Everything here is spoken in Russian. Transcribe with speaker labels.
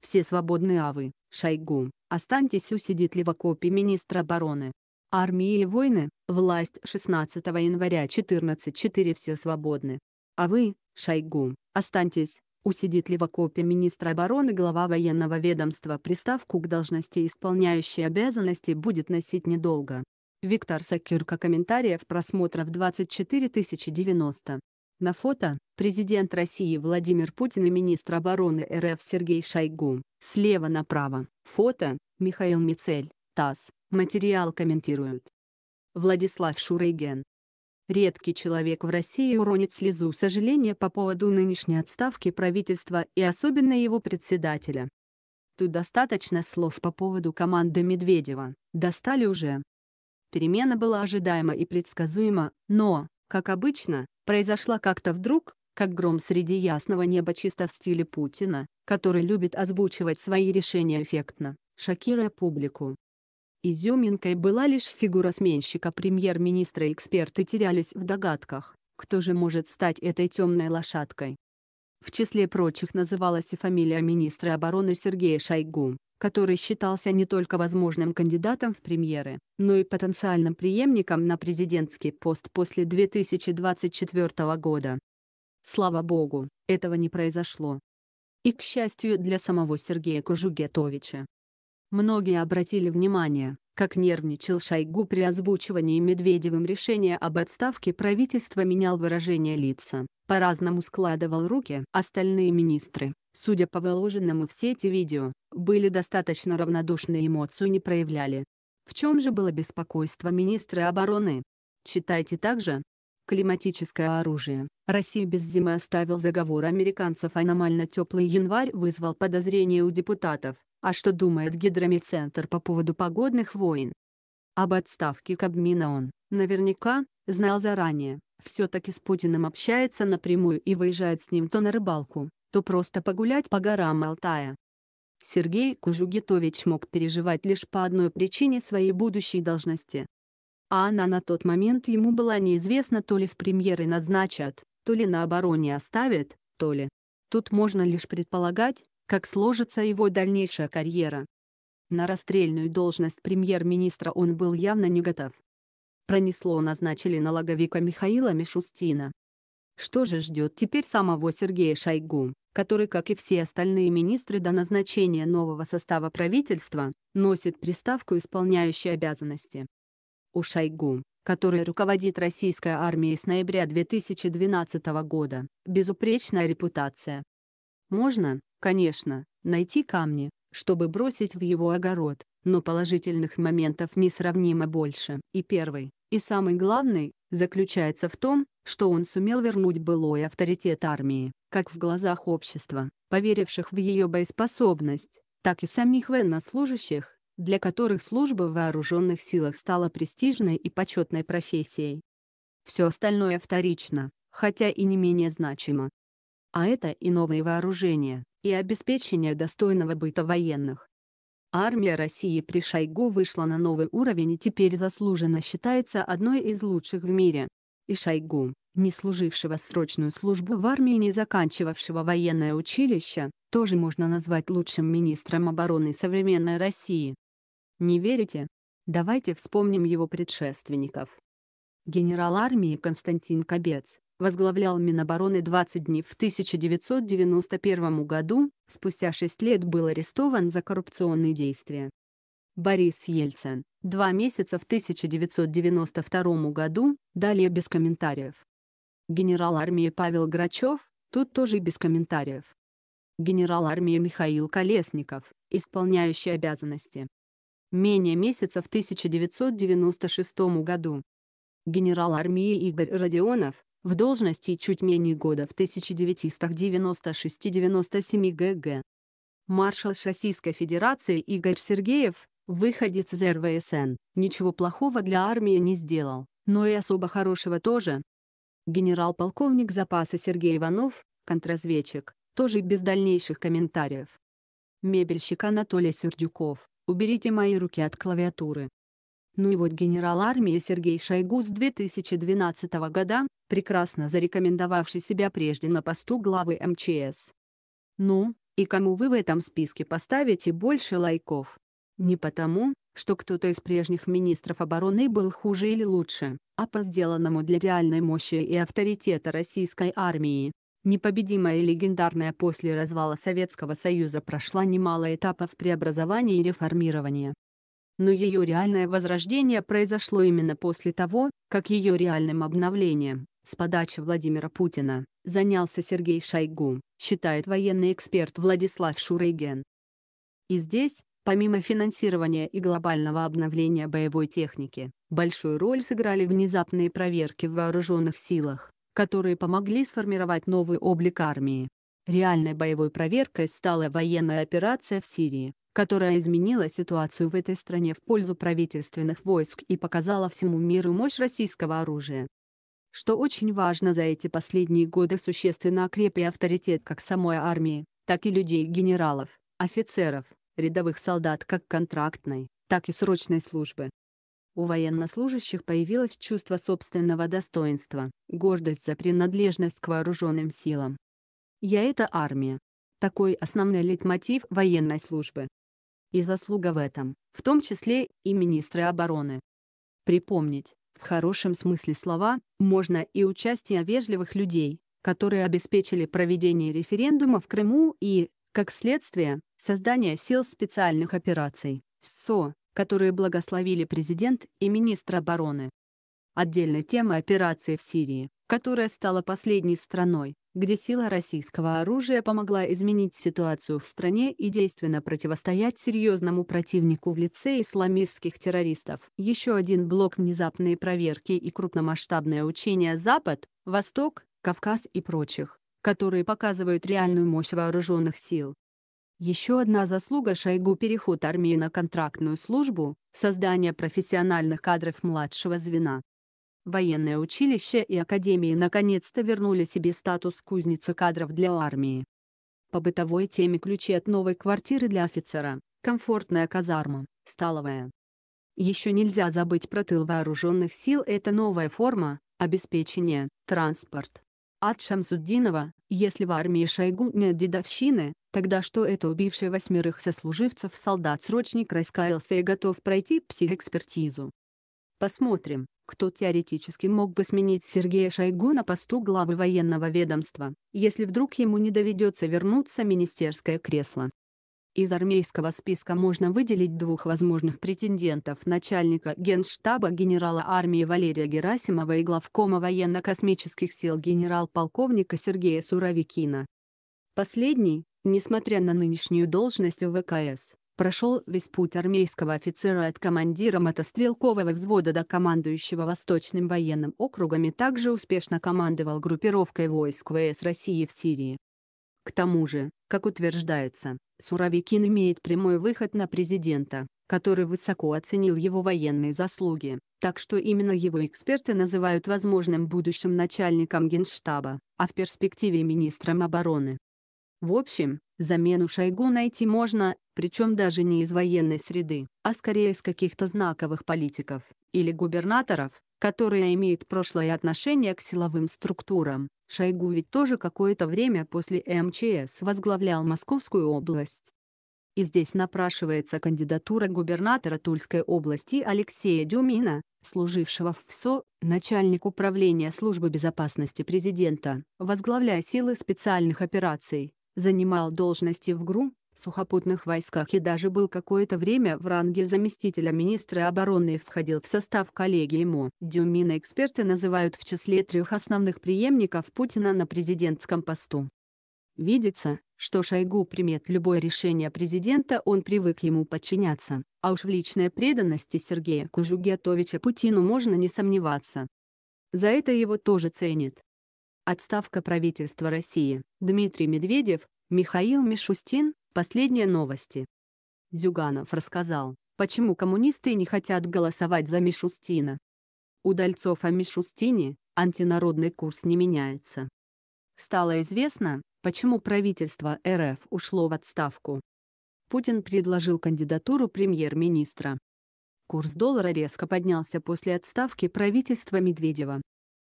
Speaker 1: Все свободны, а вы, Шойгу, останьтесь усидеть ли в окопе министра обороны. Армии и войны, власть 16 января 14.4 все свободны. А вы, Шойгу, останьтесь, усидит ли в окопе министра обороны глава военного ведомства приставку к должности исполняющей обязанности будет носить недолго. Виктор Сакирка комментариев просмотров 24 090. На фото – президент России Владимир Путин и министр обороны РФ Сергей Шойгу. Слева направо. Фото – Михаил Мицель, ТАСС. Материал комментируют. Владислав Шурыгин. Редкий человек в России уронит слезу сожаления по поводу нынешней отставки правительства и особенно его председателя. Тут достаточно слов по поводу команды Медведева, достали уже. Перемена была ожидаема и предсказуема, но, как обычно, произошла как-то вдруг, как гром среди ясного неба чисто в стиле Путина, который любит озвучивать свои решения эффектно, шокируя публику. Изюминкой была лишь фигура сменщика премьер-министра эксперты терялись в догадках, кто же может стать этой темной лошадкой. В числе прочих называлась и фамилия министра обороны Сергея Шойгу который считался не только возможным кандидатом в премьеры, но и потенциальным преемником на президентский пост после 2024 года. Слава богу, этого не произошло. И, к счастью для самого Сергея Кожугетовича. Многие обратили внимание, как нервничал Шойгу при озвучивании Медведевым решения об отставке правительства менял выражение лица, по-разному складывал руки. Остальные министры, Судя по выложенному все эти видео, были достаточно равнодушны и эмоцию не проявляли. В чем же было беспокойство министра обороны? Читайте также. Климатическое оружие. Россия без зимы оставил заговор американцев аномально теплый январь вызвал подозрения у депутатов. А что думает гидромедцентр по поводу погодных войн? Об отставке Кабмина он, наверняка, знал заранее. Все-таки с Путиным общается напрямую и выезжает с ним то на рыбалку, то просто погулять по горам Алтая. Сергей Кужугитович мог переживать лишь по одной причине своей будущей должности. А она на тот момент ему была неизвестна то ли в премьеры назначат, то ли на обороне оставят, то ли. Тут можно лишь предполагать, как сложится его дальнейшая карьера. На расстрельную должность премьер-министра он был явно не готов. Пронесло назначили налоговика Михаила Мишустина, что же ждет теперь самого Сергея Шойгу, который, как и все остальные министры до назначения нового состава правительства, носит приставку исполняющей обязанности? У Шойгу, который руководит российской армией с ноября 2012 года, безупречная репутация. Можно, конечно, найти камни, чтобы бросить в его огород, но положительных моментов несравнимо больше. И первый, и самый главный, заключается в том, что он сумел вернуть былой авторитет армии, как в глазах общества, поверивших в ее боеспособность, так и самих военнослужащих, для которых служба в вооруженных силах стала престижной и почетной профессией. Все остальное вторично, хотя и не менее значимо. А это и новые вооружения, и обеспечение достойного быта военных. Армия России при Шойгу вышла на новый уровень и теперь заслуженно считается одной из лучших в мире и Шойгу, не служившего срочную службу в армии и не заканчивавшего военное училище, тоже можно назвать лучшим министром обороны современной России. Не верите? Давайте вспомним его предшественников. Генерал армии Константин Кобец, возглавлял Минобороны 20 дней в 1991 году, спустя 6 лет был арестован за коррупционные действия. Борис Ельцин. Два месяца в 1992 году, далее без комментариев. Генерал армии Павел Грачев, тут тоже без комментариев. Генерал армии Михаил Колесников, исполняющий обязанности. Менее месяца в 1996 году. Генерал армии Игорь Родионов, в должности чуть менее года в 1996-97 ГГ маршал Российской Федерации Игорь Сергеев, Выходец из РВСН, ничего плохого для армии не сделал, но и особо хорошего тоже. Генерал-полковник запаса Сергей Иванов, контрразведчик, тоже без дальнейших комментариев. Мебельщик Анатолий Сердюков, уберите мои руки от клавиатуры. Ну и вот генерал армии Сергей Шойгу с 2012 года, прекрасно зарекомендовавший себя прежде на посту главы МЧС. Ну, и кому вы в этом списке поставите больше лайков? Не потому, что кто-то из прежних министров обороны был хуже или лучше, а по сделанному для реальной мощи и авторитета российской армии. Непобедимая и легендарная после развала Советского Союза прошла немало этапов преобразования и реформирования. Но ее реальное возрождение произошло именно после того, как ее реальным обновлением, с подачи Владимира Путина, занялся Сергей Шойгу, считает военный эксперт Владислав Шурыгин. И здесь, Помимо финансирования и глобального обновления боевой техники, большую роль сыграли внезапные проверки в вооруженных силах, которые помогли сформировать новый облик армии. Реальной боевой проверкой стала военная операция в Сирии, которая изменила ситуацию в этой стране в пользу правительственных войск и показала всему миру мощь российского оружия. Что очень важно, за эти последние годы существенно окреп и авторитет как самой армии, так и людей-генералов, офицеров, рядовых солдат как контрактной, так и срочной службы. У военнослужащих появилось чувство собственного достоинства, гордость за принадлежность к вооруженным силам. «Я — это армия». Такой основной лейтмотив военной службы. И заслуга в этом, в том числе и министры обороны. Припомнить, в хорошем смысле слова, можно и участие вежливых людей, которые обеспечили проведение референдума в Крыму и, как следствие, создание сил специальных операций, СО, которые благословили президент и министр обороны. Отдельной темой операции в Сирии, которая стала последней страной, где сила российского оружия помогла изменить ситуацию в стране и действенно противостоять серьезному противнику в лице исламистских террористов. Еще один блок внезапные проверки и крупномасштабное учение Запад, Восток, Кавказ и прочих которые показывают реальную мощь вооруженных сил. Еще одна заслуга Шойгу – переход армии на контрактную службу, создание профессиональных кадров младшего звена. Военное училище и академии наконец-то вернули себе статус кузницы кадров для армии. По бытовой теме ключи от новой квартиры для офицера, комфортная казарма, столовая. Еще нельзя забыть про тыл вооруженных сил – это новая форма, обеспечение, транспорт, от Шамсуддинова, если в армии Шойгу нет дедовщины, тогда что это убивший восьмерых сослуживцев солдат-срочник раскаялся и готов пройти психэкспертизу. Посмотрим, кто теоретически мог бы сменить Сергея Шойгу на посту главы военного ведомства, если вдруг ему не доведется вернуться в министерское кресло. Из армейского списка можно выделить двух возможных претендентов начальника генштаба генерала армии Валерия Герасимова и главкома военно-космических сил генерал-полковника Сергея Суровикина. Последний, несмотря на нынешнюю должность в ВКС, прошел весь путь армейского офицера от командира мотострелкового взвода до командующего Восточным военным округом и также успешно командовал группировкой войск ВС России в Сирии. К тому же, как утверждается, Суровикин имеет прямой выход на президента, который высоко оценил его военные заслуги, так что именно его эксперты называют возможным будущим начальником генштаба, а в перспективе министром обороны. В общем, замену Шойгу найти можно, причем даже не из военной среды, а скорее из каких-то знаковых политиков, или губернаторов, которые имеют прошлое отношение к силовым структурам. Шойгу ведь тоже какое-то время после МЧС возглавлял Московскую область. И здесь напрашивается кандидатура губернатора Тульской области Алексея Дюмина, служившего в ФСО, начальник управления службы безопасности президента, возглавляя силы специальных операций, занимал должности в ГРУ, сухопутных войсках и даже был какое-то время в ранге заместителя министра обороны и входил в состав коллегии МО. Дюмина эксперты называют в числе трех основных преемников Путина на президентском посту. Видится, что Шойгу примет любое решение президента, он привык ему подчиняться, а уж в личной преданности Сергея Кужугетовича Путину можно не сомневаться. За это его тоже ценит. Отставка правительства России. Дмитрий Медведев, Михаил Мишустин, Последние новости. Зюганов рассказал, почему коммунисты не хотят голосовать за Мишустина. У Дальцов о Мишустине антинародный курс не меняется. Стало известно, почему правительство РФ ушло в отставку. Путин предложил кандидатуру премьер-министра. Курс доллара резко поднялся после отставки правительства Медведева.